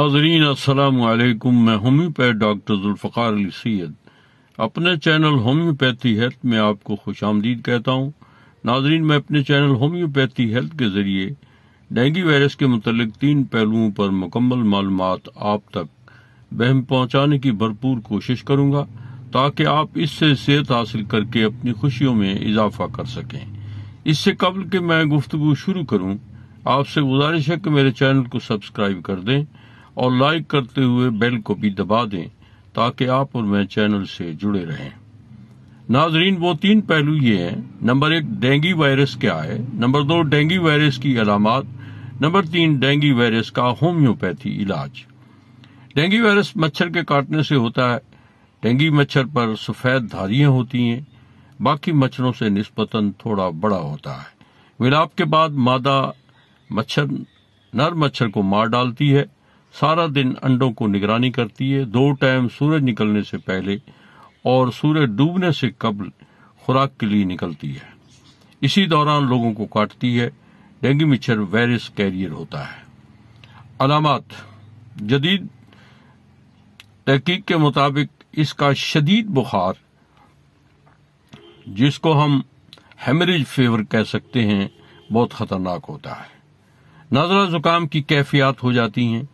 हाजरीन असलकुम मैं homeopath doctor Zulfar Ali Syed अपने चैनल होम्योपैथी हेल्थ में आपको खुश आमदीद कहता हूँ नाजरीन मैं अपने चैनल होम्योपैथी हेल्थ के ज़रिए डेंगी वायरस के मतलब तीन पहलुओं पर मुकम्मल मालूम आप तक बहम पहुँचाने की भरपूर कोशिश करूँगा ताकि आप इससे सेहत हासिल करके अपनी खुशियों में इजाफा कर सकें इससे कबल के मैं गुफ्तु शुरू करूँ आपसे गुजारिश है कि मेरे चैनल को सब्सक्राइब कर दें और लाइक करते हुए बेल को भी दबा दें ताकि आप और मैं चैनल से जुड़े रहें नाजरीन वो तीन पहलू ये हैं नंबर एक डेंगी वायरस क्या है नंबर दो डेंगी वायरस की अलामत नंबर तीन डेंगी वायरस का होम्योपैथी इलाज डेंगी वायरस मच्छर के काटने से होता है डेंगी मच्छर पर सफेद धारियां होती हैं बाकी मच्छरों से निस्पतन थोड़ा बड़ा होता है मिलाप के बाद मादा मच्छर नर मच्छर को मार डालती है सारा दिन अंडों को निगरानी करती है दो टाइम सूरज निकलने से पहले और सूरज डूबने से कबल खुराक के लिए निकलती है इसी दौरान लोगों को काटती है डेंगू मच्छर वायरस कैरियर होता है अलामत जदीद तहकीक के मुताबिक इसका शदीद बुखार जिसको हम हेमरेज फेवर कह सकते हैं बहुत खतरनाक होता है नजरा जुकाम की कैफियात हो जाती हैं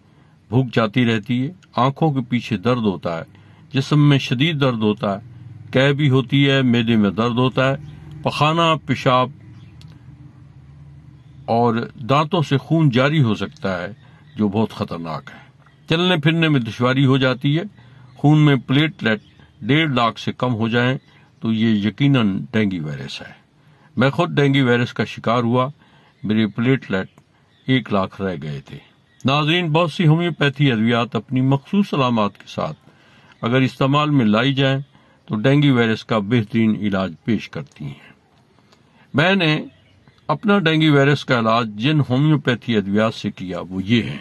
भूख जाती रहती है आंखों के पीछे दर्द होता है जिसम में शदीद दर्द होता है कह भी होती है मेदे में दर्द होता है पखाना पेशाब और दांतों से खून जारी हो सकता है जो बहुत खतरनाक है चलने फिरने में दुशारी हो जाती है खून में प्लेटलेट डेढ़ लाख से कम हो जाए तो ये यकीनन डेंगू वायरस है मैं खुद डेंगू वायरस का शिकार हुआ मेरे प्लेटलेट एक लाख रह गए थे नाजरीन बहुत सी होम्योपैथी अद्वियात अपनी मखसूस अलामत के साथ अगर इस्तेमाल में लाई जाए तो डेंगू वायरस का बेहतरीन इलाज पेश करती हैं मैंने अपना डेंगू वायरस का इलाज जिन होम्योपैथी अद्वियात से किया वो ये है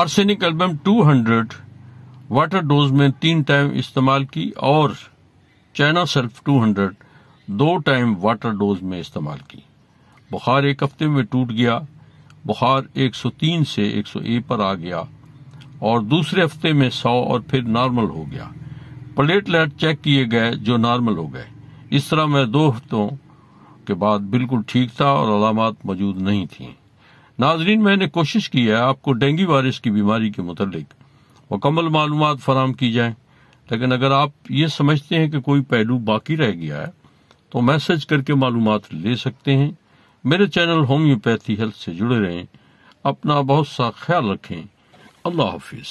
आर्सेनिक एल्बम 200 वाटर डोज में तीन टाइम इस्तेमाल की और चाइना सेल्फ 200 दो टाइम वाटर डोज में इस्तेमाल की बुखार एक हफ्ते में टूट गया बुखार 103 से 101 पर आ गया और दूसरे हफ्ते में 100 और फिर नॉर्मल हो गया प्लेटलेट चेक किए गए जो नॉर्मल हो गए इस तरह मैं दो हफ्तों के बाद बिल्कुल ठीक था और अलामत मौजूद नहीं थी नाजरीन मैंने कोशिश की है आपको डेंगू वायरस की बीमारी के मुतलिक मुकम्मल मालूम फराम की जाए लेकिन अगर आप ये समझते हैं कि कोई पहलू बाकी रह गया है तो मैसेज करके मालूम ले सकते हैं मेरे चैनल होम्योपैथी हेल्थ से जुड़े रहें अपना बहुत सा ख्याल रखें अल्लाह हाफिज़